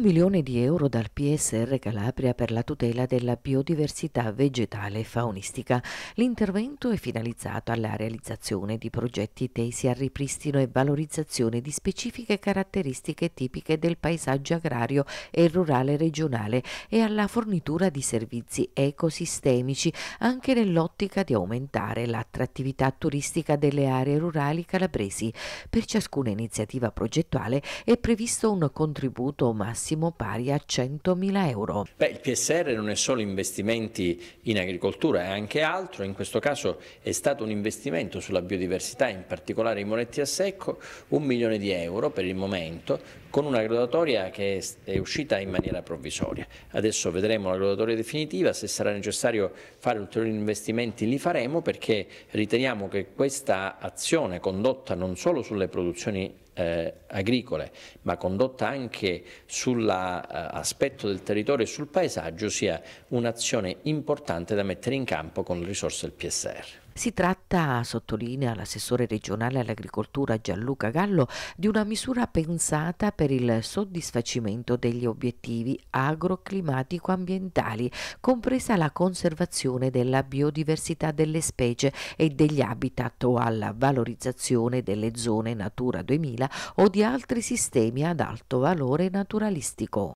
milione di euro dal PSR Calabria per la tutela della biodiversità vegetale e faunistica. L'intervento è finalizzato alla realizzazione di progetti tesi al ripristino e valorizzazione di specifiche caratteristiche tipiche del paesaggio agrario e rurale regionale e alla fornitura di servizi ecosistemici anche nell'ottica di aumentare l'attrattività turistica delle aree rurali calabresi. Per ciascuna iniziativa progettuale è previsto un contributo massimo massimo pari a 100.000 euro. Beh, il PSR non è solo investimenti in agricoltura, è anche altro, in questo caso è stato un investimento sulla biodiversità, in particolare i monetti a secco, un milione di euro per il momento, con una graduatoria che è uscita in maniera provvisoria. Adesso vedremo la graduatoria definitiva, se sarà necessario fare ulteriori investimenti li faremo perché riteniamo che questa azione condotta non solo sulle produzioni eh, agricole, ma condotta anche sull'aspetto eh, del territorio e sul paesaggio sia un'azione importante da mettere in campo con le risorse del PSR. Si tratta, sottolinea l'assessore regionale all'agricoltura Gianluca Gallo, di una misura pensata per il soddisfacimento degli obiettivi agroclimatico-ambientali, compresa la conservazione della biodiversità delle specie e degli habitat o alla valorizzazione delle zone Natura 2000 o di altri sistemi ad alto valore naturalistico.